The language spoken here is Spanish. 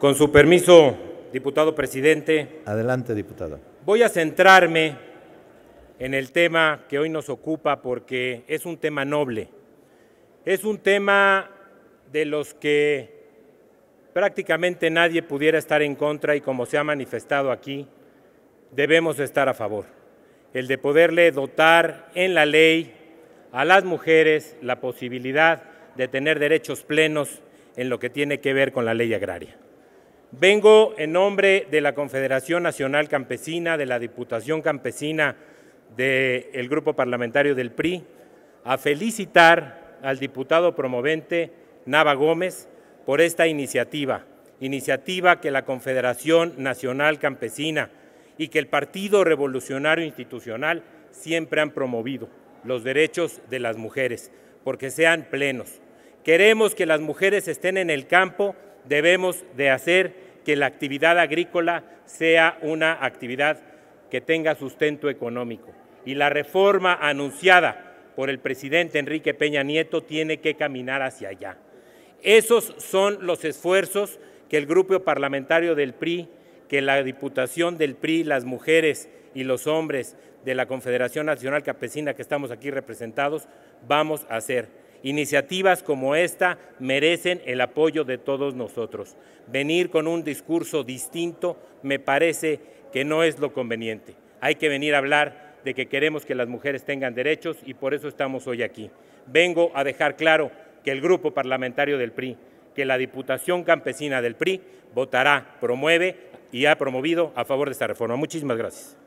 Con su permiso, diputado presidente. Adelante, diputado. Voy a centrarme en el tema que hoy nos ocupa porque es un tema noble. Es un tema de los que prácticamente nadie pudiera estar en contra y como se ha manifestado aquí, debemos estar a favor. El de poderle dotar en la ley a las mujeres la posibilidad de tener derechos plenos en lo que tiene que ver con la ley agraria. Vengo en nombre de la Confederación Nacional Campesina, de la Diputación Campesina del Grupo Parlamentario del PRI, a felicitar al diputado promovente Nava Gómez por esta iniciativa, iniciativa que la Confederación Nacional Campesina y que el Partido Revolucionario Institucional siempre han promovido, los derechos de las mujeres, porque sean plenos. Queremos que las mujeres estén en el campo debemos de hacer que la actividad agrícola sea una actividad que tenga sustento económico. Y la reforma anunciada por el presidente Enrique Peña Nieto tiene que caminar hacia allá. Esos son los esfuerzos que el grupo parlamentario del PRI, que la Diputación del PRI, las mujeres y los hombres de la Confederación Nacional Campesina que estamos aquí representados, vamos a hacer. Iniciativas como esta merecen el apoyo de todos nosotros. Venir con un discurso distinto me parece que no es lo conveniente. Hay que venir a hablar de que queremos que las mujeres tengan derechos y por eso estamos hoy aquí. Vengo a dejar claro que el grupo parlamentario del PRI, que la Diputación Campesina del PRI votará, promueve y ha promovido a favor de esta reforma. Muchísimas gracias.